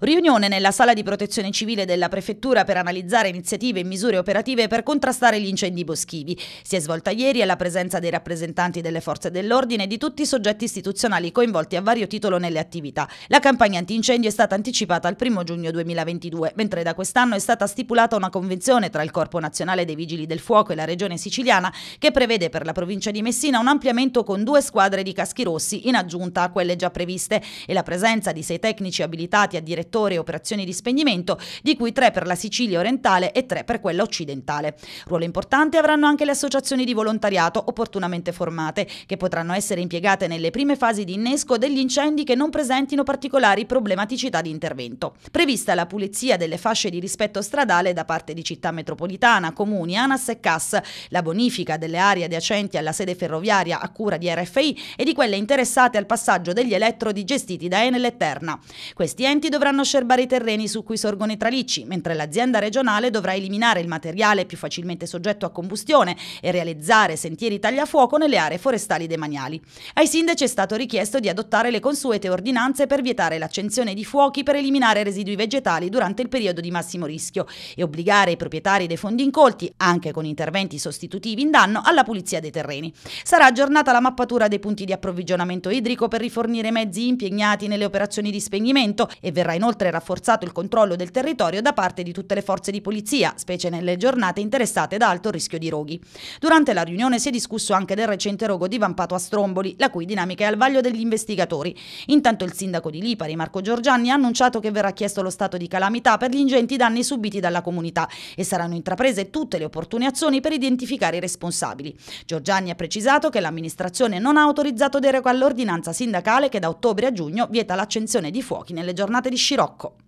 Riunione nella sala di protezione civile della prefettura per analizzare iniziative e misure operative per contrastare gli incendi boschivi. Si è svolta ieri alla presenza dei rappresentanti delle forze dell'ordine e di tutti i soggetti istituzionali coinvolti a vario titolo nelle attività. La campagna antincendio è stata anticipata al 1 giugno 2022, mentre da quest'anno è stata stipulata una convenzione tra il Corpo Nazionale dei Vigili del Fuoco e la Regione Siciliana che prevede per la provincia di Messina un ampliamento con due squadre di caschi rossi in aggiunta a quelle già previste e la presenza di sei tecnici abilitati a direttore settore operazioni di spegnimento, di cui tre per la Sicilia orientale e tre per quella occidentale. Ruolo importante avranno anche le associazioni di volontariato opportunamente formate, che potranno essere impiegate nelle prime fasi di innesco degli incendi che non presentino particolari problematicità di intervento. Prevista la pulizia delle fasce di rispetto stradale da parte di città metropolitana, comuni, ANAS e CAS, la bonifica delle aree adiacenti alla sede ferroviaria a cura di RFI e di quelle interessate al passaggio degli elettrodi gestiti da Enel e Terna. Questi enti dovranno dovranno scerbare i terreni su cui sorgono i tralicci, mentre l'azienda regionale dovrà eliminare il materiale più facilmente soggetto a combustione e realizzare sentieri tagliafuoco nelle aree forestali demaniali. Ai sindaci è stato richiesto di adottare le consuete ordinanze per vietare l'accensione di fuochi per eliminare residui vegetali durante il periodo di massimo rischio e obbligare i proprietari dei fondi incolti, anche con interventi sostitutivi in danno, alla pulizia dei terreni. Sarà aggiornata la mappatura dei punti di approvvigionamento idrico per rifornire mezzi impiegati nelle operazioni di spegnimento e verrà in inoltre rafforzato il controllo del territorio da parte di tutte le forze di polizia, specie nelle giornate interessate da alto rischio di roghi. Durante la riunione si è discusso anche del recente rogo divampato a Stromboli, la cui dinamica è al vaglio degli investigatori. Intanto il sindaco di Lipari, Marco Giorgiani, ha annunciato che verrà chiesto lo stato di calamità per gli ingenti danni subiti dalla comunità e saranno intraprese tutte le opportune azioni per identificare i responsabili. Giorgiani ha precisato che l'amministrazione non ha autorizzato deroga all'ordinanza sindacale che da ottobre a giugno vieta l'accensione di fuochi nelle giornate di sciroppo Rocco.